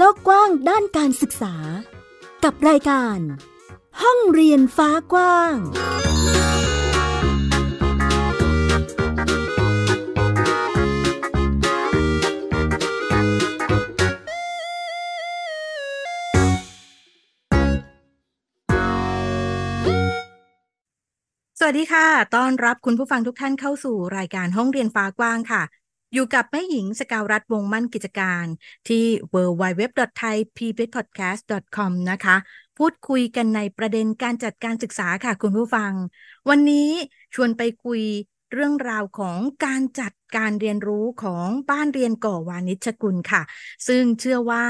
โลกกว้างด้านการศึกษา กับรายการ ห้องเรียนฟ้ากว้าง สวัสดีค่ะ ต้อนรับคุณผู้ฟังทุกท่านเข้าสู่รายการห้องเรียนฟ้ากว้างค่ะอยู่กับแม่หญิงสกาวรัฐวงมั่นกิจการ ที่ www.thaipbspodcast.com นะคะ พูดคุยกันในประเด็นการจัดการศึกษาค่ะคุณผู้ฟัง วันนี้ชวนไปคุยเรื่องราวของการจัดการเรียนรู้ของบ้านเรียนก่อวานิชกุลค่ะ ซึ่งเชื่อว่า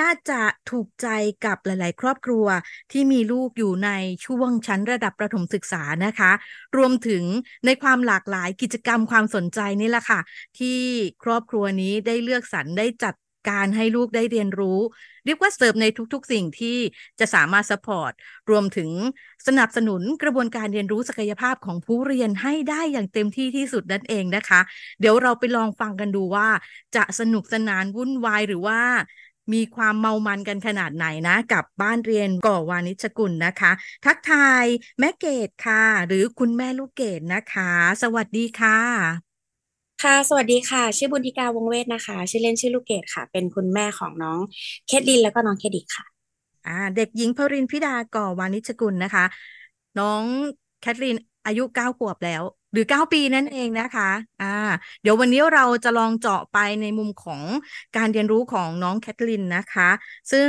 น่าจะถูกใจกับหลาย ๆ ครอบครัว ที่มีลูกอยู่ในช่วงชั้นระดับประถมศึกษานะคะ รวมถึงในความหลากหลายกิจกรรมความสนใจนี่แหละค่ะ ที่ครอบครัวนี้ได้เลือกสรร ได้จัดการให้ลูกได้เรียนรู้ เรียกว่าเสริมในทุกๆสิ่งที่จะสามารถสปอร์ตรวมถึงสนับสนุนกระบวนการเรียนรู้ศักยภาพของผู้เรียนให้ได้อย่างเต็มที่ที่สุดนั่นเองนะคะ เดี๋ยวเราไปลองฟังกันดูว่า จะสนุกสนานวุ่นวายหรือว่า มีความเมามันกันขนาดไหนนะ กับบ้านเรียนก่อวานิชกุลนะคะ ทักทายแม่เกดค่ะหรือคุณแม่ลูกเกดนะคะ สวัสดีค่ะค่ะสวัสดีค่ะ ชื่อบุญธิกาวงเวทนะคะ ชื่อเล่นชื่อลูกเกดค่ะเป็นคุณแม่ของน้องเคทลินแล้วก็น้องเคดิกค่ะอ่าเด็กหญิงพรินพิดา ก่อวานิชกุลนะคะ น้องแคทลินอายุเก้าขวบแล้ว หรือเก้าปีนั่นเองนะคะ อ่า เดี๋ยววันนี้เราจะลองเจาะไปในมุมของการเรียนรู้ของน้องแคทลินนะคะ ซึ่ง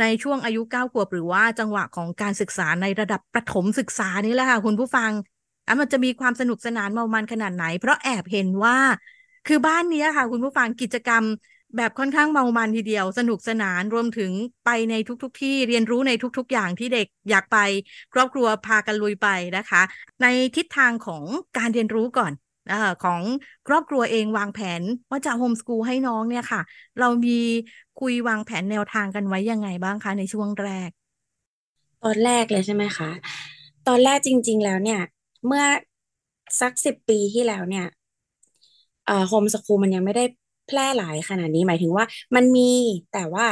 ในช่วงอายุ9ขวบหรือว่าจังหวะของการศึกษาในระดับประถมศึกษานี้แหละค่ะคุณผู้ฟังอ่ะมันจะมีความสนุกสนานเมามันขนาดไหน เพราะแอบเห็นว่าคือบ้านนี้ค่ะ คุณผู้ฟังกิจกรรมแบบค่อนข้างเมามันทีเดียว สนุกสนานรวมถึงไปในทุกๆทที่เรียนรู้ในทุกๆอย่างที่เด็กอยากไป ครอบครัวพากันลุยไปนะคะ ในทิศทางของการเรียนรู้ก่อนอของครอบครัวเองวางแผนว่าจะโฮมสกูลให้น้องเนี่ยค่ะ เรามีคุยวางแผนแนวทางกันไว้ยังไงบ้างคะในช่วงแรกตอนแรกเลยใช่ไหมคะตอนแรกจริง ๆ แล้วเนี่ยเมื่อ สักสิบปีที่แล้วเนี่ยโฮมสกูลมันยังไม่ได้แพร่หลายขนาดนี้ หมายถึงว่า มันมีแต่ว่า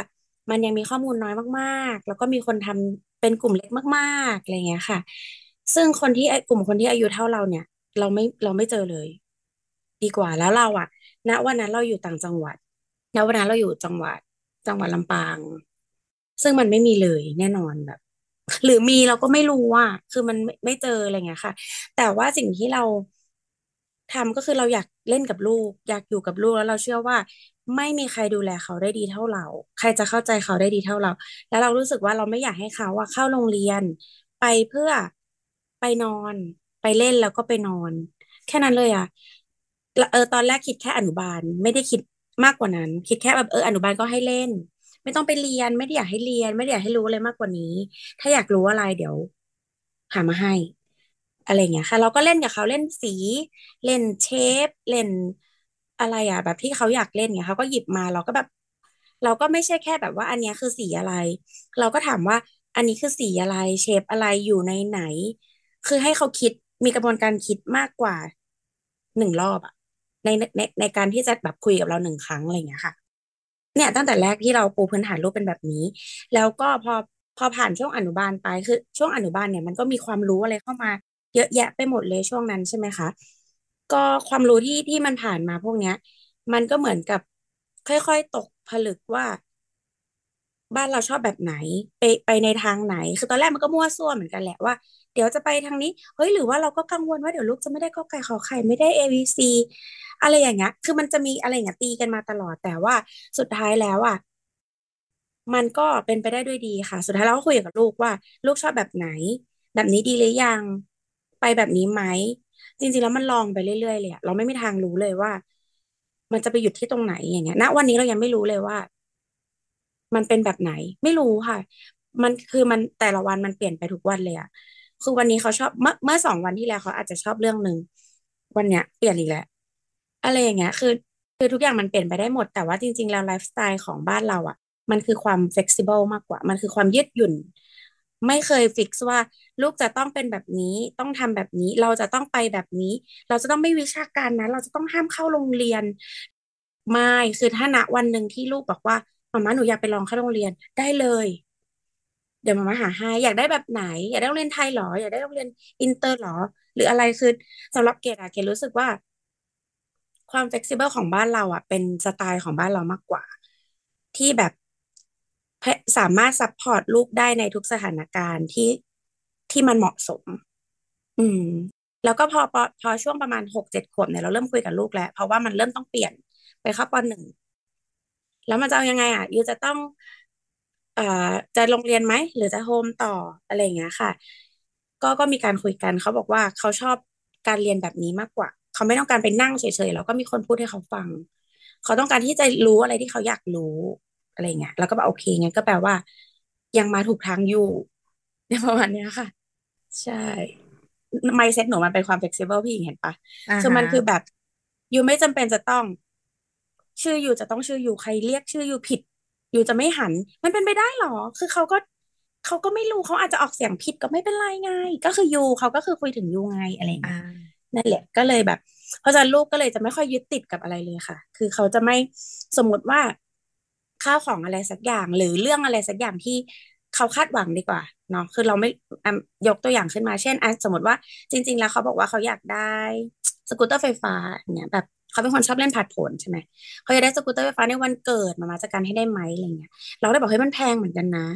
มันยังมีข้อมูลน้อยมากๆ แล้วก็มีคนทำเป็นกลุ่มเล็กมากๆ อะไรเงี้ยค่ะ ซึ่งคนที่กลุ่มคนที่อายุเท่าเราเนี่ย เราไม่เราไม่เจอเลย ดีกว่า แล้วเราอะณวันนั้นเราอยู่ต่างจังหวัด ณวันนั้นเราอยู่จังหวัดจังหวัดลำปาง ซึ่งมันไม่มีเลยแน่นอนแบบหรือมีเราก็ไม่รู้อ่ะ คือมันไม่เจออะไรเงี้ยค่ะ แต่ว่าสิ่งที่เราทำก็คือเราอยากเล่นกับลูก อยากอยู่กับลูกแล้วเราเชื่อว่าไม่มีใครดูแลเขาได้ดีเท่าเรา ใครจะเข้าใจเขาได้ดีเท่าเรา แล้วเรารู้สึกว่าเราไม่อยากให้เขาว่าเข้าโรงเรียนไปเพื่อไปนอนไปเล่นแล้วก็ไปนอน แค่นั้นเลยอ่ะเออตอนแรกคิดแค่อนุบาลไม่ได้คิดมากกว่านั้น คิดแค่แบบเอออนุบาลก็ให้เล่นไม่ต้องไปเรียนไม่ได้อยากให้เรียน ไม่ได้อยากให้รู้อะไรมากกว่านี้ ถ้าอยากรู้อะไรเดี๋ยวหามาให้ อะไรเงี้ยค่ะเราก็เล่นกับเขาเล่นสีเล่นเชฟเล่นอะไรอ่ะแบบที่เขาอยากเล่นเนี่ยเขาก็หยิบมา เราก็แบบ เราก็ไม่ใช่แค่แบบว่า อันนี้คือสีอะไร เราก็ถามว่า อันนี้คือสีอะไรเชฟอะไรอยู่ในไหนคือให้เขาคิดมีกระบวนการคิดมากกว่าหนึ่งรอบอ่ะในในในการที่จะแบบคุยกับเราหนึ่งครั้งอะไรอย่างเงี้ยค่ะเนี่ยตั้งแต่แรกที่เราปูพื้นฐานรูปเป็นแบบนี้ แล้วก็พอพอผ่านช่วงอนุบาลไปคือช่วงอนุบาลเนี่ยมันก็มีความรู้อะไรเข้ามา เยอะแยะไปหมดเลยช่วงนั้นใช่ไหมคะก็ความรู้ที่ที่มันผ่านมาพวกเนี้ย มันก็เหมือนกับ ค่อยๆ ตกผลึกว่า บ้านเราชอบแบบไหนไปไปในทางไหน คือตอนแรกมันก็มั่วซั่วเหมือนกันแหละว่าเดี๋ยวจะไปทางนี้เฮ้ยหรือว่าเราก็กังวลว่าเดี๋ยวลูกจะไม่ได้ก็ไก่ขอไข่ไม่ได้ A B C อะไรอย่างเงี้ย คือมันจะมีอะไรอย่างเงี้ยตีกันมาตลอด แต่ว่าสุดท้ายแล้วอ่ะมันก็เป็นไปได้ด้วยดีค่ะ สุดท้ายเราก็คุยกับลูกว่า ลูกชอบแบบไหน แบบนี้ดีหรือยังไปแบบนี้ไหมจริงๆแล้วมันลองไปเรื่อยๆเลยเราไม่มีทางรู้เลยว่า มันจะไปหยุดที่ตรงไหนอย่างเงี้ย ณวันนี้เรายังไม่รู้เลยว่า มันเป็นแบบไหน ไม่รู้ค่ะ มันคือมันแต่ละวันมันเปลี่ยนไปทุกวันเลยอะคือวันนี้เขาชอบ เมื่อเมื่อสองวันที่แล้วเขาอาจจะชอบเรื่องหนึ่งวันเนี้ยเปลี่ยนอีกแล้วอะไรอย่างเงี้ย คือ คือทุกอย่างมันเปลี่ยนไปได้หมด แต่ว่าจริง ๆ แล้วไลฟ์สไตล์ของบ้านเราอะ่ะ มันคือความเฟกซิเบิลมากกว่า มันคือความยืดหยุ่น ไม่เคยฟิกซ์ว่าลูกจะต้องเป็นแบบนี้ ต้องทำแบบนี้ เราจะต้องไปแบบนี้ เราจะต้องไม่วิชาการนะ เราจะต้องห้ามเข้าโรงเรียน ไม่ คือถ้าณวันหนึ่งที่ลูกบอกว่ามามาหนูอยากไปลองเข้าโรงเรียน ได้เลย เดี๋ยวมามาหาให้อยากได้แบบไหน อยากได้โรงเรียนไทยหรอ อยากได้โรงเรียนอินเตอร์หรอ หรืออะไร คือสำหรับเกดอะเกดรู้สึกว่าความเฟกซิเบิลของบ้านเราอ่ะ เป็นสไตล์ของบ้านเรามากกว่า ที่แบบสามารถซัพพอร์ตลูกได้ในทุกสถานการณ์ที่ที่มันเหมาะสม อืม แล้วก็พอพอพอช่วงประมาณหกเจ็ดขวบเนี่ยเราเริ่มคุยกับลูกแล้ว เพราะว่ามันเริ่มต้องเปลี่ยนไปเข้าปหนึ่งแล้วมันจะเอายังไงอ่ะยูจะต้อง เอ่อจะโรงเรียนไหมหรือจะโฮมต่ออะไรอย่างเงี้ยค่ะก็ก็มีการคุยกันเขาบอกว่าเขาชอบการเรียนแบบนี้มากกว่าเขาไม่ต้องการไปนั่งเฉยๆ แล้วก็มีคนพูดให้เขาฟัง เขาต้องการที่จะรู้อะไรที่เขาอยากรู้อะไรเงี้ย แล้วก็แบบโอเคงั้นก็แปลว่า ยังมาถูกทางอยู่ ในประมาณเนี้ยค่ะ ใช่ไมเซ็ตหนูมันเป็นความเฟกซิเบิลพี่เห็นปะคือมันคือแบบยูไม่จำเป็นจะต้อง ชื่ออยู่จะต้องชื่ออยู่ใครเรียกชื่ออยู่ผิด อยู่จะไม่หัน มันเป็นไปได้หรอ คือเขาก็ เขาก็ไม่รู้เขาอาจจะออกเสียงผิดก็ไม่เป็นไรไงก็คือยูเขาก็คือคุยถึงยูไงอะไรเงี้ยนั่นแหละก็เลยแบบเพราะฉะนั้นลูกก็เลยจะไม่ค่อยยึดติดกับอะไรเลยค่ะ คือเขาจะไม่สมมติว่าข้าวของอะไรสักอย่าง หรือเรื่องอะไรสักอย่างที่เขาคาดหวังดีกว่าเนาะคือเราไม่ยกตัวอย่างขึ้นมาเช่นสมมติว่าจริง ๆ แล้วเขาบอกว่าเขาอยากได้สกูตเตอร์ไฟฟ้าเนี่ยแบบเขาเป็นคนชอบเล่นผัดผลใช่ไหมเขาอยากได้สกูตเตอร์ไฟฟ้าในวันเกิดมามาจากการให้ได้ไหมอะไรเงี้ยเราได้บอกให้มันแพงเหมือนกันนะ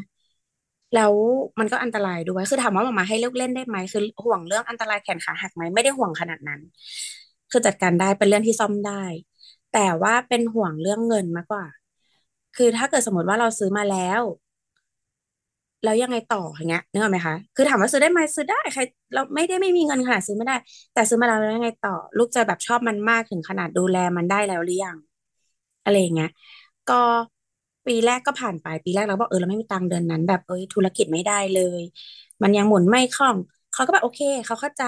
แล้วมันก็อันตรายด้วย คือ ถามว่าหมามาให้เลิกเล่นได้ไหม คือห่วงเรื่องอันตรายแขนขาหักไหม ไม่ได้ห่วงขนาดนั้น คือจัดการได้เป็นเรื่องที่ซ่อมได้ แต่ว่าเป็นห่วงเรื่องเงินมากกว่า คือถ้าเกิดสมมติว่าเราซื้อมาแล้วแล้วยังไงต่ออย่างเงี้ยนึกออกไหมคะ คือถามว่าซื้อได้ไหมซื้อได้ใคร เราไม่ได้ไม่มีเงินขนาดซื้อไม่ได้ แต่ซื้อมาแล้วแล้วยังไงต่อ ลูกจะแบบชอบมันมากถึงขนาดดูแลมันได้แล้วหรือยัง อะไรอย่างเงี้ย ก็ปีแรกก็ผ่านไปปีแรกเราบอกเออเราไม่มีตังค์เดือนนั้นแบบ เอยธุรกิจไม่ได้เลย มันยังหมุนไม่คล่อง เขาก็แบบโอเค เขาเข้าใจ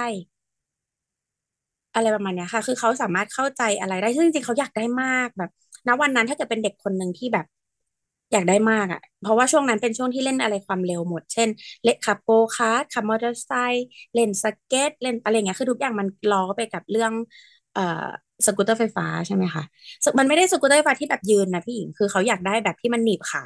อะไรประมาณเนี้ยค่ะ คือเขาสามารถเข้าใจอะไรได้ซึ่งจริงๆเขาอยากได้มากแบบณวันนั้นถ้าเกิดเป็นเด็กคนหนึ่งที่แบบอยากได้มากอะ่ะเพราะว่าช่วงนั้นเป็นช่วงที่เล่นอะไรความเร็วหมด เช่น เล็นขับโกคาร์ขับมอเตอร์ไซค์เล่นสเก็ตเล่นอะไรเงี้ยคือทุกอย่างมันล้อไปกับเรื่องเอ่อสกูตเตอร์ไฟฟ้าใช่ไหมคะมันไม่ได้สกูตเตอร์ไฟฟ้าที่แบบยืนนะพี่หญิงคือเขาอยากได้แบบที่มันหนีบขา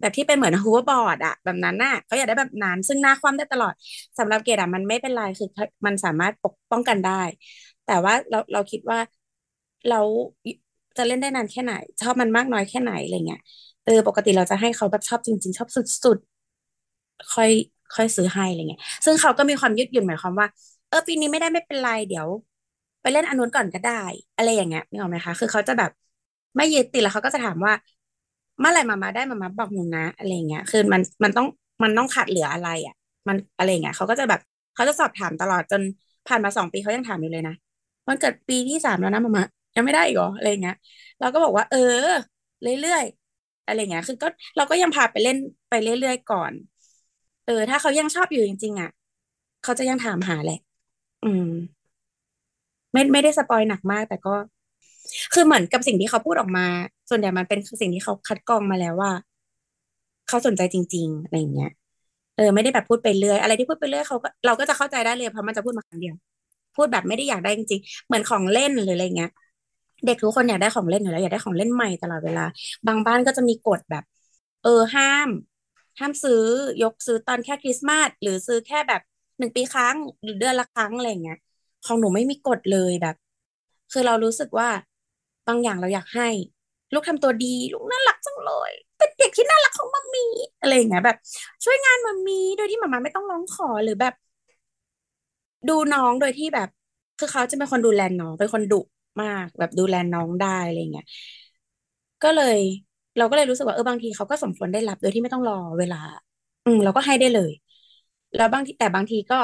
แบบที่เป็นเหมือนฮูเวอร์บอร์ดอะแบบนั้นน่ะเขาอยากได้แบบนั้นซึ่งหน้าคว่ำได้ตลอด สำหรับเกดอะมันไม่เป็นไรคือมันสามารถปกป้องกันได้ แต่ว่าเราเราคิดว่า เราจะเล่นได้นานแค่ไหน ชอบมันมากน้อยแค่ไหนอะไรเงี้ยเออปกติเราจะให้เขาแบบชอบจริงๆ ชอบสุดๆค่อยค่อยซื้อให้อะไรเงี้ย ซึ่งเขาก็มีความยืดหยุ่นหมายความว่าเออปีนี้ไม่ได้ไม่เป็นไรเดี๋ยว ไปเล่นอันนู้นก่อนก็ได้อะไรอย่างเงี้ยนึกออกไหมคะคือเขาจะแบบไม่ยึดติดแล้วเขาก็จะถามว่า เมื่อไหร่มามาได้มามาบอกหนูนะอะไรเงี้ย คือมันมันต้องมันต้องขาดเหลืออะไรอ่ะ มันอะไรเงี้ยเขาก็จะแบบเขาจะสอบถามตลอดจนผ่านมาสองปีเขายังถามอยู่เลยนะมันเกิดปีที่สามแล้วนะมามายังไม่ได้อีกเหรออะไรเงี้ยเราก็บอกว่า เออ เรื่อยๆอะไรเงี้ยคือก็เราก็ยังพาไปเล่นไปเรื่อยๆก่อน เออ ถ้าเขายังชอบอยู่จริงๆ อ่ะเขาจะยังถามหาแหละอืม ไม่ไม่ได้สปอยหนักมาก แต่ก็ คือเหมือนกับสิ่งที่เขาพูดออกมา ส่วนใหญ่มันเป็นสิ่งที่เขาคัดกรองมาแล้วว่า เขาสนใจจริง ๆอะไรอย่างเงี้ยเออ ไม่ได้แบบพูดไปเรื่อยอะไรที่พูดไปเรื่อยเขาก็เราก็จะเข้าใจได้เลยเพราะมันจะพูดมาคำเดียว พูดแบบไม่ได้อยากได้จริงๆเหมือนของเล่นหรืออะไรเงี้ยเด็กทุกคนอยากได้ของเล่นอยู่แล้วอยากได้ของเล่นใหม่ตลอดเวลาบางบ้านก็จะมีกฎแบบ เออ ห้าม ห้ามซื้อยกซื้อตอนแค่คริสต์มาสหรือซื้อแค่แบบหนึ่งปีครั้งหรือเดือนละครั้งอะไรเงี้ยของหนูไม่มีกฎเลยแบบ คือเรารู้สึกว่า บางอย่างเราอยากให้ ลูกทำตัวดี ลูกน่ารักจังเลย เป็นเด็กที่น่ารักของมัมมี่อะไรเงี้ย แบบ ช่วยงานมัมมี่โดยที่มัมมาไม่ต้องร้องขอหรือแบบ ดูน้องโดยที่แบบ คือเขาจะเป็นคนดูแลน้องเป็นคนดุมาก แบบดูแลน้องได้อะไรเงี้ย ก็เลย เราก็เลยรู้สึกว่าเออบางที เขาก็สมควรได้รับ โดยที่ไม่ต้องรอ เวลา อืมเราก็ให้ได้เลยแล้วบางทีแต่บางทีก็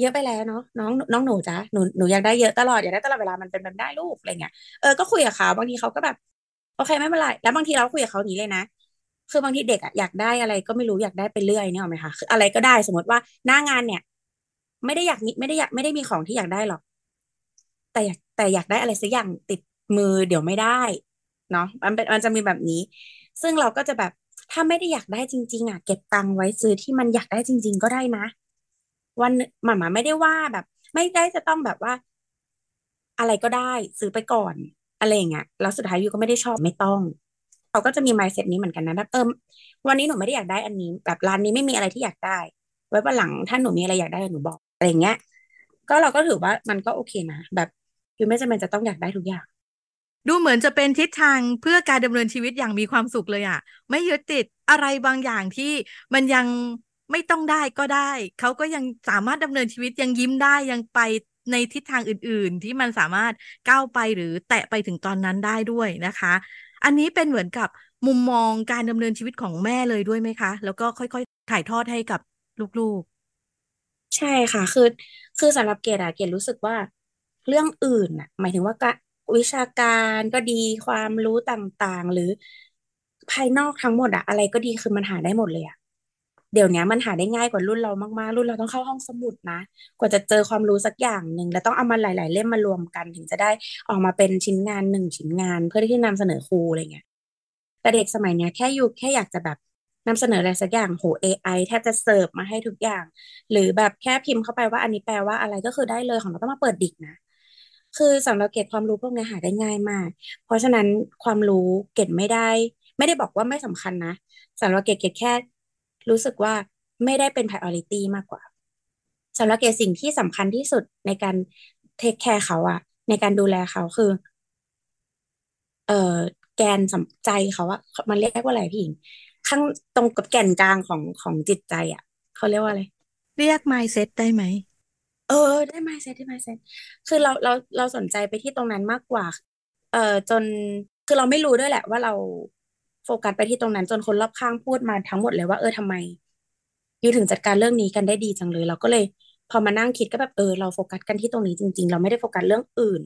เยอะไปแล้วเนาะน้องน้องหนูจ้ะหนูหนูอยากได้เยอะตลอด อยากได้ตลอดเวลามันเป็นแบบได้ลูกอะไรเงี้ยเออก็คุยกับเขาบางทีเขาก็แบบโอเค ไม่เป็นไรแล้วบางทีเราคุยกับเขานี้เลยนะคือบางทีเด็กอะอยากได้อะไร ก็ไม่รู้อยากได้ไปเรื่อยเนี่ยหรอไหมคะคืออะไรก็ได้สมมติว่าหน้างานเนี่ย ไม่ได้อยากไม่ได้อยากไม่ได้มีของที่อยากได้หรอกแต่อยากแต่อยากได้อะไรสักอย่างติดมือเดี๋ยวไม่ได้เนาะมันเป็นมันจะมีแบบนี้ ซึ่งเราก็จะแบบถ้าไม่ได้อยากได้จริง ๆ อ่ะ เก็บตังค์ไว้ซื้อที่มันอยากได้จริง ๆ ก็ได้นะ วันหมาหมาไม่ได้ว่าแบบ ไม่ได้จะต้องแบบว่าอะไรก็ได้ ซื้อไปก่อนอะไรอย่างเงี้ยแล้วสุดท้ายยูก็ไม่ได้ชอบไม่ต้องเขาก็จะมี mindset นี้เหมือนกันนะแบบเออวันนี้หนูไม่ได้อยากได้อันนี้ แบบร้านนี้ไม่มีอะไรที่อยากได้ ไว้วันหลังถ้าหนูมีอะไรอยากได้หนูบอกอะไรอย่างเงี้ย ก็เราก็ถือว่ามันก็โอเคนะแบบยูไม่จำเป็นจะต้องอยากได้ทุกอย่างดูเหมือนจะเป็นทิศทางเพื่อการดำเนินชีวิตอย่างมีความสุขเลยอะไม่ยึดติดอะไรบางอย่างที่มันยังไม่ต้องได้ก็ได้ เขาก็ยังสามารถดำเนินชีวิตยังยิ้มได้ ยังไปในทิศทางอื่น ๆ ที่มันสามารถก้าวไปหรือแตะไปถึงตอนนั้นได้ด้วยนะคะ อันนี้เป็นเหมือนกับมุมมองการดำเนินชีวิตของแม่เลยด้วยไหมคะ แล้วก็ค่อย ๆ ถ่ายทอดให้กับลูกๆใช่ค่ะคือคือสำหรับเกดอะเกดรู้สึกว่า เรื่องอื่นอะหมายถึงว่าวิชาการก็ดีความรู้ต่างๆ หรือ ภายนอกทั้งหมดอะอะไรก็ดีคือมันหาได้หมดเลยอะเดี๋ยวนี้มันหาได้ง่ายกว่ารุ่นเรามากๆ รุ่นเราต้องเข้าห้องสมุดนะ กว่าจะเจอความรู้สักอย่างหนึ่งแล้วต้องเอามาหลาย ๆเล่มมารวมกัน ถึงจะได้ออกมาเป็นชิ้นงานหนึ่งชิ้นงาน เพื่อที่จะนำเสนอครูอะไรเงี้ยแต่เด็กสมัยเนี้ยแค่อยู่แค่อยากจะแบบนำเสนออะไรสักอย่างโห AI แทบจะเสิร์ฟมาให้ทุกอย่าง หรือแบบแค่พิมพ์เข้าไปว่าอันนี้แปลว่าอะไรก็คือได้เลยของเราต้องมาเปิดดิกนะคือสำหรับเกตความรู้พวกนี้หาได้ง่ายมาก เพราะฉะนั้นความรู้เกตไม่ได้ ไม่ได้บอกว่าไม่สำคัญนะสำหรับเกตเกตแค่ รู้สึกว่าไม่ได้เป็น priority มากกว่าสำหรับเกตสิ่งที่สำคัญที่สุดในการเทคแคร์เขาอะในการดูแลเขาคือเออแกนสใจเขาอะ มันเรียกว่าอะไรพี่หญิงข้างตรงกับแก่นกลางของของจิตใจอะเขาเรียกว่าอะไรเรียก mindset ได้ไหมเออได้ไมเซ็ตได้ไมเซ็ตคือเราเราเราสนใจไปที่ตรงนั้นมากกว่า เออจนคือเราไม่รู้ด้วยแหละว่าเราโฟกัสไปที่ตรงนั้นจนคนรอบข้างพูดมาทั้งหมดเลยว่าเออทำไมยูถึงจัดการเรื่องนี้กันได้ดีจังเลย เราก็เลย พอมานั่งคิดก็แบบเออเราโฟกัสกันที่ตรงนี้จริงๆเราไม่ได้โฟกัสเรื่องอื่น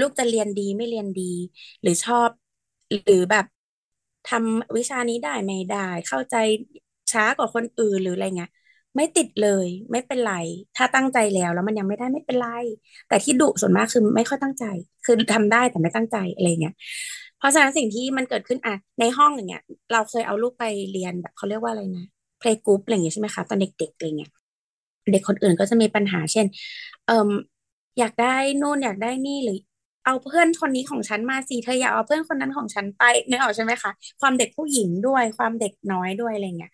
ลูกจะเรียนดีไม่เรียนดี หรือชอบหรือแบบ ทำวิชานี้ได้ไม่ได้ เข้าใจช้ากว่าคนอื่นหรืออะไรเงี้ยไม่ติดเลยไม่เป็นไร ถ้าตั้งใจแล้วแล้วมันยังไม่ได้ไม่เป็นไร แต่ที่ดุส่วนมากคือ ไม่ค่อยตั้งใจ คือทำได้แต่ไม่ตั้งใจอะไรเงี้ยเพราะฉะนั้นสิ่งที่มันเกิดขึ้นอ่ะในห้องอย่างเงี้ยเราเคยเอาลูกไปเรียนแบบเขาเรียกว่าอะไรนะเพลย์กรุ๊ปอะไรเงี้ยใช่ไหมคะตอนเด็กๆอะไรเงี้ย เด็กคนอื่นก็จะมีปัญหา เช่น เอ่ออยากได้นู่นอยากได้นี่หรือเอาเพื่อนคนนี้ของฉันมาสิเธออย่าเอาเพื่อนคนนั้นของฉันไปน่ยออกใช่ไหมคะความเด็กผู้หญิงด้วยความเด็กน้อยด้วยอะไรเงี้ย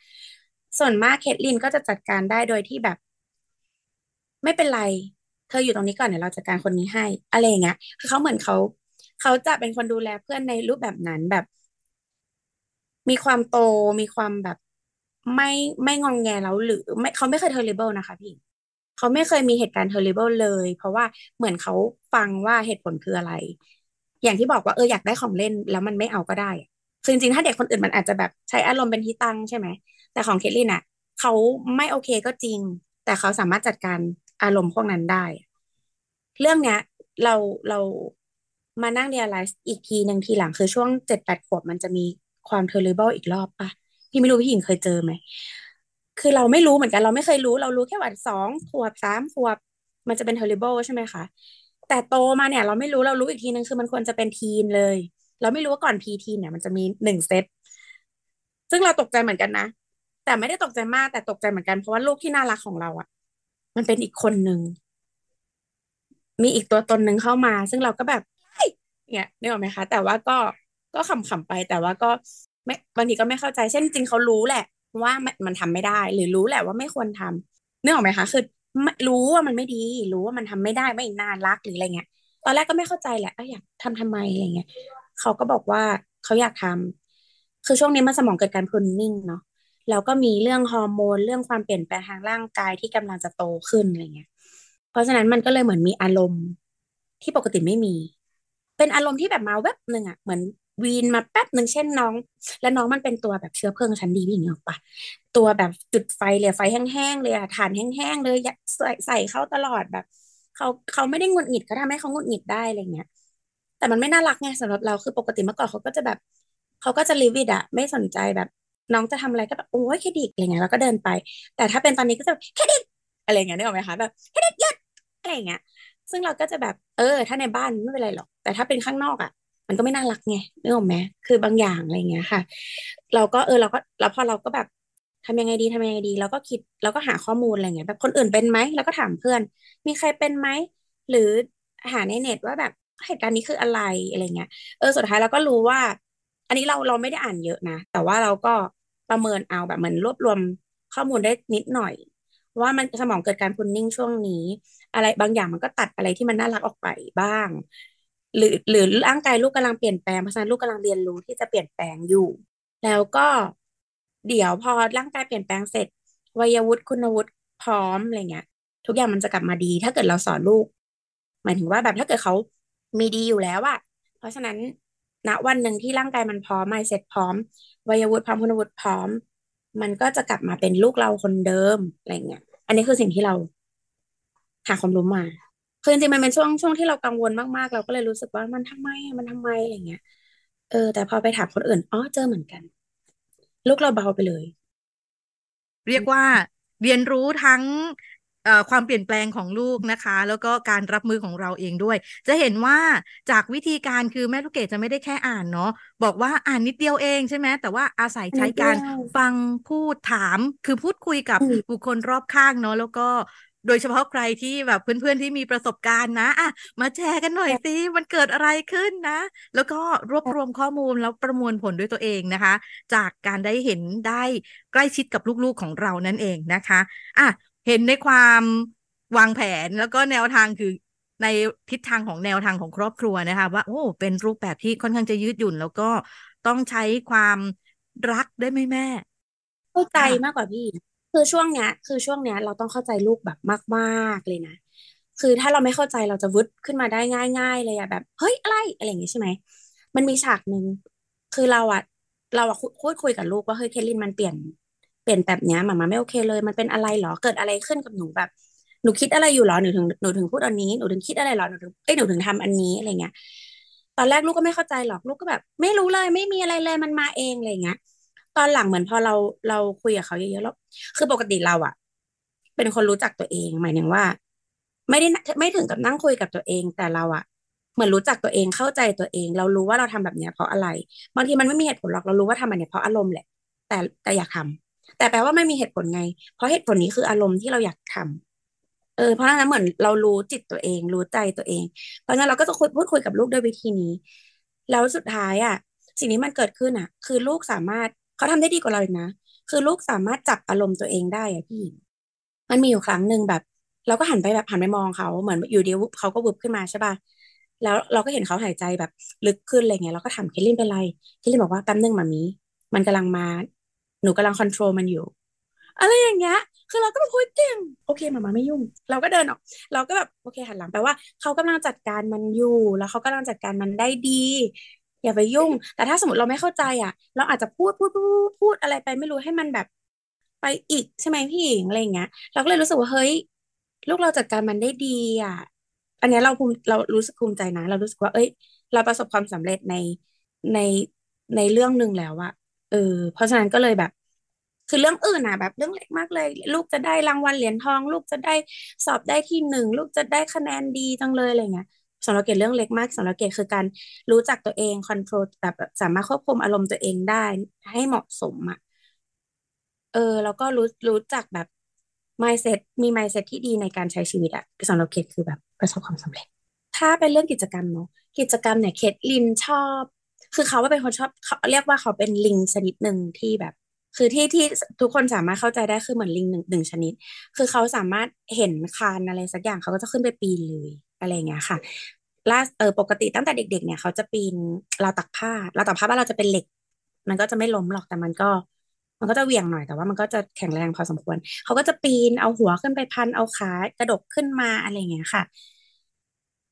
ส่วนมากเคทลินก็จะจัดการได้โดยที่แบบ ไม่เป็นไร เธออยู่ตรงนี้ก่อนเดี๋ยวเราจัดการคนนี้ให้ อะไรอย่างเงี้ยคือเขาเหมือนเขาเขาจะเป็นคนดูแล เพื่อนในรูปแบบนั้นแบบ มีความโตมีความแบบไม่ไม่งองแงแล้วหรือ ไม่เขาไม่เคยเทอร์เรเบิลนะคะ พี่เขาไม่เคยมีเหตุการณ์เทอร์เรเบิลเลย เพราะว่าเหมือนเขาฟังว่าเหตุผลคืออะไร อย่างที่บอกว่าเอออยากได้ของเล่น แล้วมันไม่เอาก็ได้คือจริงๆ ถ้าเด็กคนอื่นมันอาจจะแบบ ใช้อารมณ์เป็นที่ตั้งใช่ไหมแต่ของเคทลินอะเขาไม่โอเคก็จริง แต่เขาสามารถจัดการอารมณ์พวกนั้นได้ เรื่องเนี้ย เราเรามานั่งเรียลไลซ์อีกทีหนึ่งทีหลังคือช่วงเจ็ดแปดขวบมันจะมีความเทอร์เรเบิลอีกรอบปะพี่ไม่รู้พี่หญิงเคยเจอไหมคือเราไม่รู้เหมือนกันเราไม่เคยรู้ เรารู้แค่ว่าสองขวบสามขวบ มันจะเป็นเทอร์เรเบิลใช่ไหมคะแต่โตมาเนี่ย เราไม่รู้เรารู้อีกทีหนึ่งคือมันควรจะเป็นทีนเลย เราไม่รู้ว่าก่อนพีทีเนี่ยมันจะมีหนึ่งเซต ซึ่งเราตกใจเหมือนกันนะแต่ไม่ได้ตกใจมาก แต่ตกใจเหมือนกันเพราะว่าลูกที่น่ารักของเราอะมันเป็นอีกคนหนึ่งมีอีกตัวตนหนึ่งเข้ามา ซึ่งเราก็แบบเนี่ยนึกออกไหมคะ แต่ว่าก็ก็ขำๆไป แต่ว่าก็ไม่บางทีก็ไม่เข้าใจ เช่นจริงเขารู้แหละ ว่ามันทำไม่ได้ หรือรู้แหละว่าไม่ควรทำนึกออกไหมคะ คือรู้ว่ามันไม่ดี รู้ว่ามันทำไม่ได้ ไม่น่ารักหรืออะไรเงี้ยตอนแรกก็ไม่เข้าใจแหละออยากทำทำไมอะไรเงี้ยเขาก็บอกว่าเขาอยากทำคือช่วงนี้มันสมองเกิดการพลนนิ่งเนาะแล้วก็มีเรื่องฮอร์โมนเรื่องความเปลี่ยนแปลงทางร่างกายที่กำลังจะโตขึ้นอะไรเงี้ย เพราะฉะนั้นมันก็เลยเหมือนมีอารมณ์ ที่ปกติไม่มี เป็นอารมณ์ที่แบบมาแวบหนึ่งอะเหมือนวีนมาแป๊บหนึ่งเช่นน้อง และน้องมันเป็นตัวแบบเชื้อเพลิงชั้นดีวิ่งออกปะตัวแบบจุดไฟเลยไฟแห้งๆเลยอะฐานแห้งๆเลยใส่ใส่เข้าตลอดแบบเขาเขาไม่ได้งุดหงิดเขาทำให้เขางุดหงิดได้อะไรเงี้ย แต่มันไม่น่ารักไงสำหรับเราคือปกติเมื่อก่อนเขาก็จะแบบเขาก็จะลิวิดอะไม่สนใจแบบน้องจะทำอะไรก็แบบโอ้ยเครดิตอะไรเงี้ยแล้วก็เดินไป แต่ถ้าเป็นตอนนี้ก็จะเครดิตอะไรเงี้ยได้อไหมคะแบบเครดิตยัดอะไรเงี้ยซึ่งเราก็จะแบบเออ ถ้าในบ้านไม่เป็นไรหรอก แต่ถ้าเป็นข้างนอกอ่ะ มันก็ไม่น่ารักไงนึกออกไหมคือบางอย่างอะไรเงี้ยค่ะ เราก็เออเราก็แล้วพอเราก็แบบทำยังไงดีทำยังไงดี เราก็คิดเราก็หาข้อมูลอะไรเงี้ยแบบคนอื่นเป็นไหมเราก็ถามเพื่อน มีใครเป็นไหมหรือหาในเน็ตว่าแบบเหตุการณ์นี้คืออะไรอะไรเงี้ย เออสุดท้ายเราก็รู้ว่าอันนี้เราเราไม่ได้อ่านเยอะนะแต่ว่าเราก็ประเมินเอาแบบเหมือนรวบรวมข้อมูลได้นิดหน่อยว่ามันสมองเกิดการพุนนิ่งช่วงนี้ อะไรบางอย่างมันก็ตัดอะไรที่มันน่ารักออกไปบ้าง หรือหรือร่างกายลูกกาลังเปลี่ยนแปลงเพราะฉะนั้นลูกกาลังเรียนรู้ที่จะเปลี่ยนแปลงอยู่ แล้วก็เดี๋ยวพอร่างกายเปลี่ยนแปลงเสร็จวัยวุฒิคุณวุฒิพร้อมอะไรเงี้ย ทุกอย่างมันจะกลับมาดี ถ้าเกิดเราสอนลูกหมายถึงว่าแบบถ้าเกิดเขามีดีอยู่แล้วอะเพราะฉะนั้นณวันหนึ่งที่ร่างกายมันพร้อมไม่เสร็จพร้อม วัยวุฒิพร้อมคุณวุฒิพร้อม มันก็จะกลับมาเป็นลูกเราคนเดิมอะไรเงี้ย อันนี้คือสิ่งที่เราหาความรู้มาคือจริงๆมันเป็นช่วงช่วงที่เรากังวลมากๆเราก็เลยรู้สึกว่ามันทำไมมันทำไมอะไรเงี้ยเออแต่พอไปถามคนอื่นอ๋อเจอเหมือนกัน ลูกเราเบาไปเลย เรียกว่าเรียนรู้ทั้งความเปลี่ยนแปลงของลูกนะคะ แล้วก็การรับมือของเราเองด้วย จะเห็นว่าจากวิธีการคือแม่ลูกเกดจะไม่ได้แค่อ่านเนาะบอกว่าอ่านนิดเดียวเองใช่ไหมแต่ว่าอาศัยใช้การฟังพูดถามคือพูดคุยกับบุคคลรอบข้างเนาะแล้วก็โดยเฉพาะใครที่แบบเพื่อนๆที่มีประสบการณ์นะอะมาแชร์กันหน่อยสิมันเกิดอะไรขึ้นนะ แล้วก็รวบรวมข้อมูลแล้วประมวลผลด้วยตัวเองนะคะ จากการได้เห็นได้ใกล้ชิดกับลูกๆของเรานั่นเองนะคะอ่ะเห็นในความวางแผนแล้วก็แนวทางคือในทิศทางของแนวทางของครอบครัวนะคะว่าโอ้เป็นรูปแบบที่ค่อนข้างจะยืดหยุ่น แล้วก็ต้องใช้ความรักได้ไหมแม่เข้าใจมากกว่าพี่ คือช่วงเนี้ย คือช่วงเนี้ยเราต้องเข้าใจลูกแบบมาก ๆ เลยนะ คือถ้าเราไม่เข้าใจเราจะวุดขึ้นมาได้ง่าย ๆ เลยอะแบบเฮ้ย อะไรอะไรอย่างเงี้ยใช่ไหมมันมีฉากหนึ่งคือเราอะเราอะคุยคุยกับลูกว่าเฮ้ยเคลลินมันเปลี่ยนเปลี่ยนแบบเนี้ยหมามาไม่โอเคเลย มันเป็นอะไรหรอเกิดอะไรขึ้นกับหนูแบบหนูคิดอะไรอยู่หรอหนูถึงหนูถึงพูดอันนี้หนูถึงคิดอะไรหรอหนูถึงเอ้หนูถึงทำอันนี้อะไรเงี้ยตอนแรกลูกก็ไม่เข้าใจหรอกลูกก็แบบ ไม่รู้เลย ไม่มีอะไรเลยมันมาเองอะไรเงี้ยตอนหลังเหมือนพอเราเราคุยกับเขาเยอะๆแล้วคือปกติเราอะเป็นคนรู้จักตัวเองหมายถึงว่า ไม่ได้ไม่ถึงกับนั่งคุยกับตัวเอง แต่เราอะเหมือนรู้จักตัวเองเข้าใจตัวเอง เรารู้ว่าเราทำแบบเนี้ยเพราะอะไรบางทีมันไม่มีเหตุผลหรอกเรารู้ว่าทำแบบเนี้ยเพราะอารมณ์แหละ แต่แต่อยากทำแต่แปลว่าไม่มีเหตุผลไง เพราะเหตุผลนี้คืออารมณ์ที่เราอยากทำเออ เพราะฉะนั้นเหมือนเรารู้จิตตัวเอง รู้ใจตัวเอง เพราะฉะนั้นเราก็จะคุยพูดคุยกับลูกด้วยวิธีนี้ แล้วสุดท้ายอ่ะ สิ่งนี้มันเกิดขึ้นอ่ะ คือลูกสามารถเขาทำได้ดีกว่าเราองนะคือลูกสามารถจับอารมณ์ตัวเองได้อ่ะพี่ มันมีอยู่ครั้งหนึ่งแบบ เราก็หันไปแบบหันไปมองเขาเหมือนอยู่เดียวุบเขาก็วุบขึ้นมาใช่ป่ะแล้วเราก็เห็นเขาหายใจแบบลึกขึ้นอะไรเงี้ยเราก็ถามเคลลินเป็นไรเคลลินบอกว่าแป๊บนึงมามีมันกำลังมาหนูกำลังคอนโทรลมันอยู่อะไรอย่างเงี้ย คือเราก็แบบโอ้ยเก่งโอเคมามาไม่ยุ่ง เราก็เดินออก เราก็แบบโอเคหันหลังแปลว่าเขากำลังจัดการมันอยู่ แล้วเขากำลังจัดการมันได้ดี อย่าไปยุ่ง แต่ถ้าสมมติเราไม่เข้าใจ อ่ะ เราอาจจะพูดพูดพูดพูดอะไรไปไม่รู้ให้มันแบบ ไปอีก ใช่ไหมพี่หญิงอะไรอย่างเงี้ย เราก็เลยรู้สึกว่าเฮ้ยลูกเราจัดการมันได้ดีอ่ะ อันนี้เราภูมิเรารู้สึกภูมิใจนะเรารู้สึกว่า เอ้ยเราประสบความสำเร็จในในในเรื่องหนึ่งแล้วอะเออเพราะฉะนั้นก็เลยแบบ คือเรื่องอื่นอ่ะแบบ เรื่องเล็กมากเลย ลูกจะได้รางวัลเหรียญทอง ลูกจะได้สอบได้ที่หนึ่งลูกจะได้คะแนนดีจังเลยอะไรเงี้ยสำหรับเกตเรื่องเล็กมากสำหรับเกตคือการรู้จักตัวเองคอนโทรลแบบสามารถควบคุมอารมณ์ตัวเองได้ให้เหมาะสมอ่ะเออแล้วก็รู้รู้จักแบบ mindset มี mindset ที่ดีในการใช้ชีวิตอะสำหรับเกตคือแบบประสบความสำเร็จ ถ้าเป็นเรื่องกิจกรรมเนาะกิจกรรมเนี่ยเคทลินชอบคือเขาว่าเป็นคนชอบเขาเรียกว่าเขาเป็นลิงชนิดหนึ่งที่แบบ คือที่ที่ทุกคนสามารถเข้าใจได้คือเหมือนลิงหนึ่งหนึ่งชนิด คือเขาสามารถเห็นคานอะไรสักอย่างเขาก็จะขึ้นไปปีนเลยอะไรเงี้ยค่ะล่าเออปกติตั้งแต่เด็ก ๆ เนี่ยเขาจะปีนเราตักผ้าเราตักผ้าบ้านเราจะเป็นเหล็ก มันก็จะไม่ล้มหรอกแต่มันก็ มันก็จะเหวี่ยงหน่อยแต่ว่ามันก็จะแข็งแรงพอสมควรเขาก็จะปีนเอาหัวขึ้นไปพันเอาขากระดกขึ้นมาอะไรเงี้ยค่ะ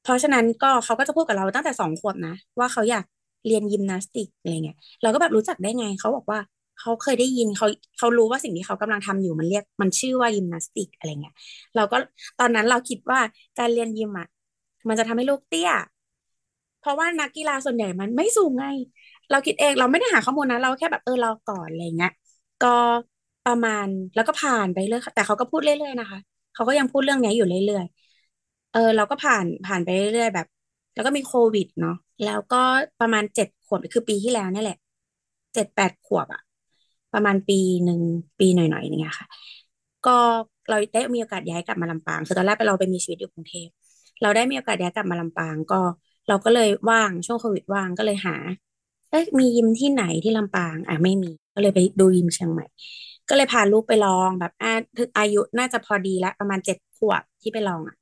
เพราะฉะนั้นก็เขาก็จะพูดกับเราตั้งแต่สองขวบนะ ว่าเขาอยากเรียนยิมนาสติกอะไรเงี้ย เราก็แบบรู้จักได้ไง เขาบอกว่าเขาเคยได้ยินเขาเขารู้ว่าสิ่งที่เขากำลังทำอยู่มันเรียกมันชื่อว่ายิมนาสติกอะไรเงี้ย เราก็ตอนนั้นเราคิดว่าการเรียนยิมอ่ะมันจะทำให้ลูกเตี้ยเพราะว่านักกีฬาส่วนใหญ่มันไม่สูงไงเราคิดเองเราไม่ได้หาข้อมูลนะเราแค่แบบเออเราก่อนอะไรเงี้ยก็ประมาณแล้วก็ผ่านไปเรื่อยแต่เขาก็พูดเรื่อยๆนะคะเขาก็ยังพูดเรื่องนี้อยู่เรื่อยๆเออเราก็ผ่านผ่านไปเรื่อยๆแบบแล้วก็มีโควิดเนาะ แล้วก็ประมาณเจ็ดขวบ คือปีที่แล้วนี่แหละ เจ็ดแปดขวบอะประมาณปีหนึ่งปีหน่อยๆเนี่ยค่ะ ก็เราได้มีโอกาสย้ายกลับมาลำปาง คือตอนแรกเราไปมีชีวิตอยู่กรุงเทพเราได้มีโอกาสย้ายกลับมาลำปาง ก็ เราก็เลยว่างช่วงโควิดว่างก็เลยหา เอ๊ะมียิมที่ไหนที่ลำปางอ่ะ ไม่มี ก็เลยไปดูยิมเชียงใหม่ ก็เลยพาลูกไปลองแบบอ่ะอายุน่าจะพอดีละประมาณเจ็ดขวบที่ไปลองอ่ะ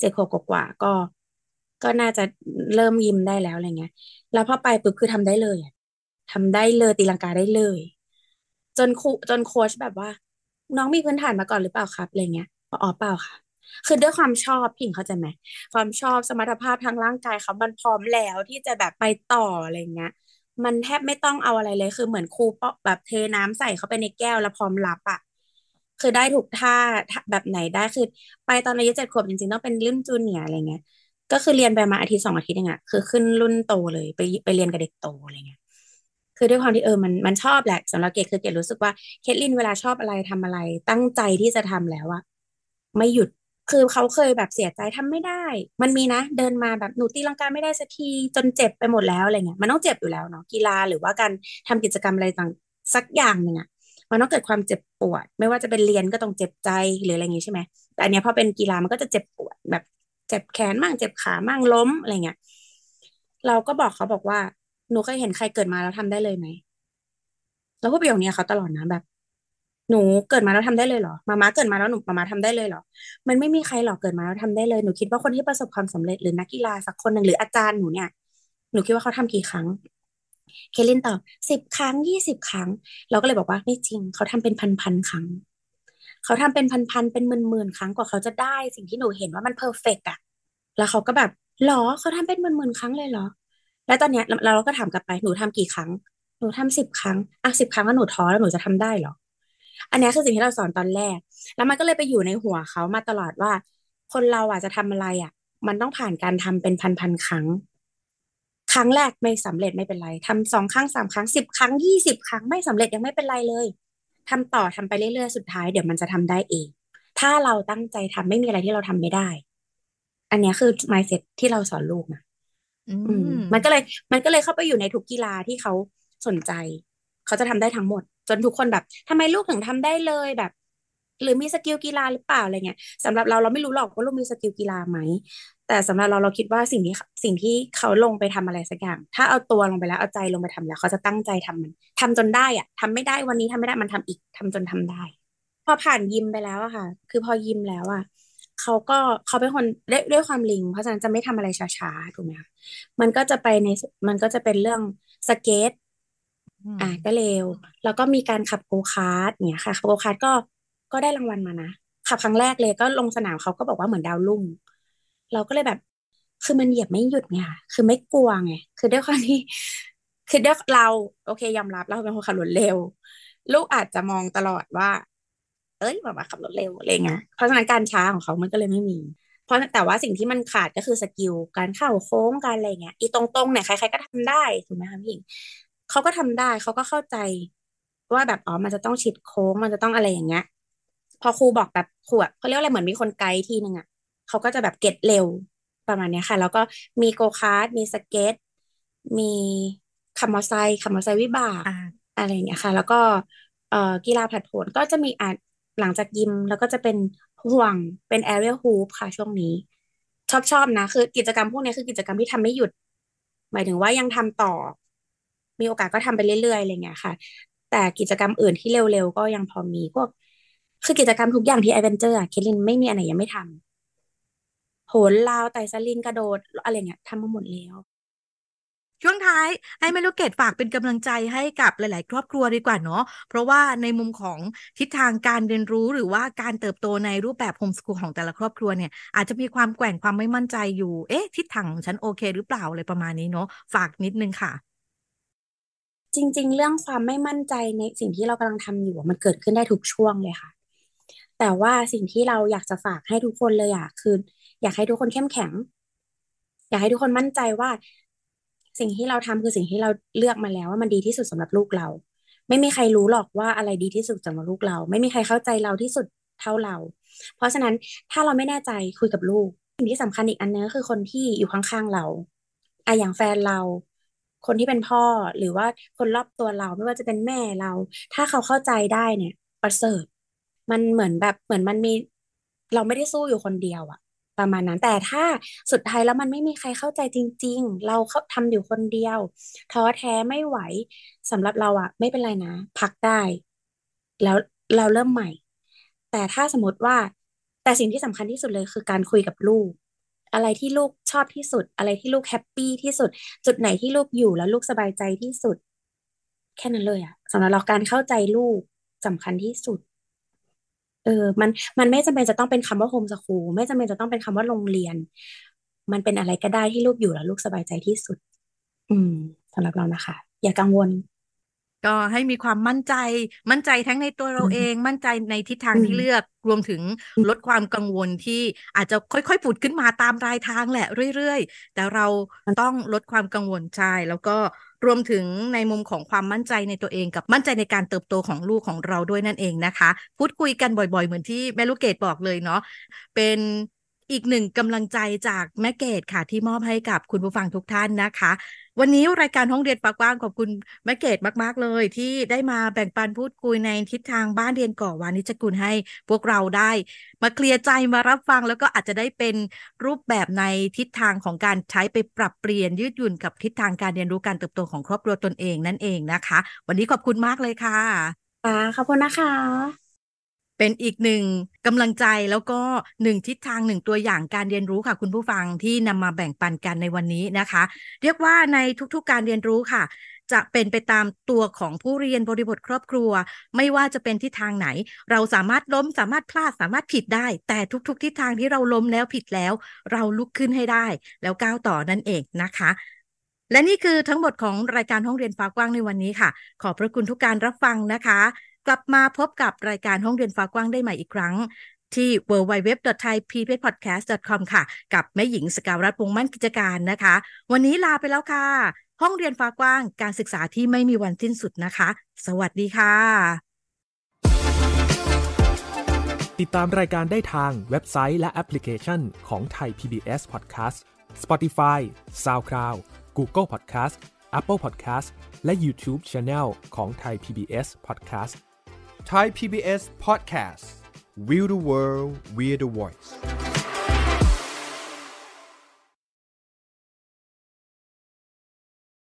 เจ็ดขวบกว่าก็ก็น่าจะเริ่มยิ้มได้แล้วอะไรเงี้ย แล้วพอไปปุ๊บคือทำได้เลยทำได้เลยตีลังกาได้เลย จนครูจนโค้ชแบบว่า น้องมีพื้นฐานมาก่อนหรือเปล่าครับอะไรเงี้ยอ๋อเปล่าค่ะ คือด้วยความชอบพิงเขาจะไหมความชอบสมรรถภาพทางร่างกายเขามันพร้อมแล้วที่จะแบบไปต่ออะไรเงี้ยมันแทบไม่ต้องเอาอะไรเลยคือเหมือนครูปแบบเทน้ำใส่เขาไปในแก้วแล้วพร้อมรับอะ่ะคือได้ถูกท่าแบบไหนได้คือไปตอนอายุเจ็ดขวบจริงๆต้องเป็นรุ่นจูเนียอะไรเงี้ยก็คือเรียนไปมาอาทิตย์สองอาทิตย์เงงอะคือขึ้นรุ่นโตเลย ไปไปเรียนกับเด็กโตอะไรเงี้ยคือด้วยความที่เออมันมันชอบแหละสำหรับเกดคือเกดรู้สึกว่าเคทลินเวลาชอบอะไรทำอะไร ตั้งใจที่จะทำแล้วอะไม่หยุดคือเขาเคยแบบเสียใจทำไม่ได้ มันมีนะ เดินมาแบบหนูตีลังกาไม่ได้สักทีจนเจ็บไปหมดแล้วอะไรเงี้ย มันต้องเจ็บอยู่แล้วเนาะกีฬา หรือว่าการทำกิจกรรมอะไรต่างสักอย่างหนึ่งอะมันต้องเกิดความเจ็บปวด ไม่ว่าจะเป็นเรียนก็ต้องเจ็บใจหรืออะไรเงงี้ใช่ไหมแต่อันเนี้ยพอเป็นกีฬามันก็จะเจ็บปวดแบบเจ็บแขนมั่งเจ็บขา มั่งล้มอะไรเงี้ย เราก็บอกเขาบอกว่า หนูเคยเห็นใครเกิดมาแล้วทำได้เลยไหมเราพูดประโยคนี้เขาตลอดนะแบบ หนูเกิดมาแล้วทำได้เลยเหรอ มาม่าเกิดมาแล้วหนูมาม่าทำได้เลยเหรอ มันไม่มีใครหรอกเกิดมาแล้วทำได้เลย หนูคิดว่าคนที่ประสบความสำเร็จหรือนักกีฬาสักคนหนึ่งหรืออาจารย์หนูเนี่ย หนูคิดว่าเขาทำกี่ครั้ง เคลินตอบสิบครั้งยี่สิบครั้ง เราก็เลยบอกว่าไม่จริงเขาทำเป็นพันพันครั้งเขาทำเป็นพันๆ เป็นหมื่นๆ ครั้งกว่าเขาจะได้สิ่งที่หนูเห็นว่ามันเพอร์เฟกต์อะแล้วเขาก็แบบหรอเขาทำเป็นหมื่นๆ ครั้งเลยเหรอ แล้วตอนเนี้ยเราก็ถามกลับไป หนูทำกี่ครั้ง หนูทำสิบครั้ง อ่ะสิบครั้งแล้วหนูท้อแล้วหนูจะทำได้หรอ อันนี้คือสิ่งที่เราสอนตอนแรก แล้วมันก็เลยไปอยู่ในหัวเขามาตลอดว่า คนเราอ่ะจะทำอะไรอ่ะ มันต้องผ่านการทำเป็นพันๆ ครั้ง ครั้งแรกไม่สำเร็จไม่เป็นไรทำสองครั้งสามครั้งสิบครั้งยี่สิบครั้งไม่สำเร็จยังไม่เป็นไรเลยทำต่อทำไปเรื่อยๆสุดท้าย เดี๋ยวมันจะทำได้เอง ถ้าเราตั้งใจทำไม่มีอะไรที่เราทำไม่ได้ อันนี้คือ mindset ที่เราสอนลูกนะอืม มันก็เลยมันก็เลยเข้าไปอยู่ในทุกกีฬาที่เขาสนใจ เขาจะทำได้ทั้งหมด จนทุกคนแบบ ทำไมลูกถึงทำได้เลยแบบ หรือมีสกิลกีฬาหรือเปล่าอะไรเงี้ย สำหรับเราเราไม่รู้หรอกว่าลูกมีสกิลกีฬาไหมแต่สำหรับเราเราคิดว่าสิ่งที่สิ่งที่เขาลงไปทำอะไรสักอย่าง ถ้าเอาตัวลงไปแล้ว เอาใจลงไปทำแล้ว เขาจะตั้งใจทำมัน ทำจนได้อะทำไม่ได้วันนี้ทำไม่ได้มันทำอีก ทำจนทำได้ พอผ่านยิมไปแล้วอะค่ะ คือพอยิมแล้วอะเขาก็เขาเป็นคนด้วยด้วยความลิงเพราะฉะนั้นจะไม่ทำอะไรช้าๆถูกไหมคะมันก็จะไปในมันก็จะเป็นเรื่องสเก็ตอ่าก็เร็วแล้วก็มีการขับโกคาร์ดเนี่ยค่ะขับโกคาร์ดก็ก็ได้รางวัลมานะ ขับครั้งแรกเลยก็ลงสนามเขาก็บอกว่าเหมือนดาวรุ่งเราก็เลยแบบ คือมันเหยียบไม่หยุดไงคือไม่กลัวไงคือด้วยความที่คือด้วยเราโอเคยอมรับ เราเป็นคนขับรถเร็ว ลูกอาจจะมองตลอดว่าเอ้ยแบบว่าขับรถเร็ว อะไรเงี้ยเพราะฉะนั้นการช้าของเขา มันก็เลยไม่มี เพราะแต่ว่าสิ่งที่มันขาดก็คือสกิลการเข้าโค้งการอะไรเงี้ยอีตรงๆเนี่ยใคร ๆ ก็ทำได้ถูกไหมคะพี่เขาก็ทำได้เขาก็เข้าใจ ว่าแบบอ๋อมันจะต้องชิดโค้งมันจะต้องอะไรอย่างเงี้ยพอครูบอกแบบขวดเขาเรียกอะไรเหมือนมีคนไกด์ทีหนึ่งอะเขาก็จะแบบเก็ตเร็วประมาณนี้ค่ะ แล้วก็มีโกคาร์ดมีสเก็ตมีาั์มอไซคารัมอไซวิบากอะไรอย่างเงี้ยค่ะ แล้วก็เอ่อกีฬาผัดโผลก็จะมีอาะหลังจากยิม แล้วก็จะเป็นห่วง เป็นแอเรียลฮูปค่ะช่วงนี้ ชอบชอบนะคือกิจกรรมพวกนี้คือกิจกรรมที่ทำไม่หยุด หมายถึงว่ายังทำต่อ มีโอกาสก็ทำไปเรื่อยๆอะไรเงี้ยค่ะ แต่กิจกรรมอื่นที่เร็วๆ ก็ยังพอมีพวกคือกิจกรรมทุกอย่างที่แอเวนเจอร์อะเคลินไม่มีอะไรยังไม่ทำโหนลาวไต่สลิงกระโดด อะไรเงี้ยทำมาหมดแล้ว ช่วงท้ายให้แม่ลูกเกดฝากเป็นกำลังใจให้กับหลายๆ ครอบครัวดีกว่าเนาะเพราะว่าในมุมของทิศทางการเรียนรู้หรือว่าการเติบโตในรูปแบบโฮมสกูลของแต่ละครอบครัวเนี่ย อาจจะมีความแกว่ง ความไม่มั่นใจอยู่ เอ๊ะ ทิศทางของฉันโอเค หรือเปล่าอะไรประมาณนี้เนาะฝากนิดนึงค่ะ จริงๆ เรื่องความไม่มั่นใจในสิ่งที่เรากำลังทำอยู่มันเกิดขึ้นได้ทุกช่วงเลยค่ะ แต่ว่าสิ่งที่เราอยากจะฝากให้ทุกคนเลยอะคืออยากให้ทุกคนเข้มแข็ง อยากให้ทุกคนมั่นใจว่า สิ่งที่เราทำคือสิ่งที่เราเลือกมาแล้วว่ามันดีที่สุดสำหรับลูกเรา ไม่มีใครรู้หรอกว่าอะไรดีที่สุดสำหรับลูกเรา ไม่มีใครเข้าใจเราที่สุดเท่าเรา เพราะฉะนั้นถ้าเราไม่แน่ใจคุยกับลูกสิ่งที่สำคัญอีกอันนึงคือคนที่อยู่ข้างๆเราอะอย่างแฟนเรา คนที่เป็นพ่อหรือว่าคนรอบตัวเราไม่ว่าจะเป็นแม่เรา ถ้าเขาเข้าใจได้เนี่ยประเสริฐมันเหมือนแบบเหมือนมันมีเราไม่ได้สู้อยู่คนเดียวอะประมาณนั้น แต่ถ้าสุดท้ายแล้วมันไม่มีใครเข้าใจจริงๆ เราเขาทำอยู่คนเดียวท้อแท้ไม่ไหวสำหรับเราอะไม่เป็นไรนะ พักได้ แล้วเราเริ่มใหม่ แต่ถ้าสมมติว่าแต่สิ่งที่สำคัญที่สุดเลย คือการคุยกับลูก อะไรที่ลูกชอบที่สุด อะไรที่ลูกแฮปปี้ที่สุด จุดไหนที่ลูกอยู่แล้วลูกสบายใจที่สุด แค่นั้นเลยอะสำหรับเราการเข้าใจลูกสำคัญที่สุดเออมัน มันไม่จำเป็นจะต้องเป็นคำว่าโฮมสคูล ไม่จำเป็นจะต้องเป็นคำว่าโรงเรียน มันเป็นอะไรก็ได้ที่ลูกอยู่แล้วลูกสบายใจที่สุด อืมสำหรับเรานะคะ อย่ากังวล ก็ให้มีความมั่นใจ มั่นใจทั้งในตัวเราเอง มั่นใจในทิศทางที่เลือก รวมถึงลดความกังวลที่อาจจะค่อยๆ ผุดขึ้นมาตามรายทางแหละเรื่อย ๆ แต่เรา ต้องลดความกังวลใจ แล้วก็รวมถึงในมุมของความมั่นใจในตัวเองกับมั่นใจในการเติบโตของลูกของเราด้วยนั่นเองนะคะ พูดคุยกันบ่อยๆเหมือนที่แม่ลูกเกดบอกเลยเนาะเป็นอีกหนึ่งกำลังใจจากแม่เกดค่ะ ที่มอบให้กับคุณผู้ฟังทุกท่านนะคะ วันนี้รายการห้องเรียนปากว้างขอบคุณแม่เกดมากๆเลย ที่ได้มาแบ่งปันพูดคุยในทิศทางบ้านเรียนก่อวานิจกุลให้พวกเราได้มาเคลียร์ใจมารับฟังแล้วก็อาจจะได้เป็นรูปแบบในทิศทางของการใช้ไปปรับเปลี่ยนยืดหยุ่นกับทิศทางการเรียนรู้การเติบโตของครอบครัวตนเองนั่นเองนะคะ วันนี้ขอบคุณมากเลยค่ะค่าขอบคุณนะคะเป็นอีกหนึ่งกำลังใจแล้วก็หนึ่งทิศทางหนึ่งตัวอย่างการเรียนรู้ค่ะ คุณผู้ฟังที่นำมาแบ่งปันกันในวันนี้นะคะ เรียกว่าในทุกๆการเรียนรู้ค่ะ จะเป็นไปตามตัวของผู้เรียนบริบทครอบครัว ไม่ว่าจะเป็นทิศทางไหน เราสามารถล้มสามารถพลาดสามารถผิดได้ แต่ทุกๆ ทิศทางที่เราล้มแล้วผิดแล้ว เราลุกขึ้นให้ได้ แล้วก้าวต่อนั่นเองนะคะ และนี่คือทั้งหมดของรายการห้องเรียนฟ้ากว้างในวันนี้ค่ะ ขอบพระคุณทุกการรับฟังนะคะกลับมาพบกับรายการห้องเรียนฟ้ากว้างได้ใหม่อีกครั้ง ที่ www.thaipbspodcast.com ค่ะ กับแม่หญิงสกาวรัตน์วงมั่นกิจการนะคะ วันนี้ลาไปแล้วค่ะ ห้องเรียนฟ้ากว้างการศึกษาที่ไม่มีวันสิ้นสุดนะคะ สวัสดีค่ะ ติดตามรายการได้ทางเว็บไซต์และแอปพลิเคชันของไทย PBS Podcast Spotify SoundCloud Google Podcast Apple Podcast และ YouTube Channel ของไทย PBS Podcast Thai PBS Podcast We the World We the Voice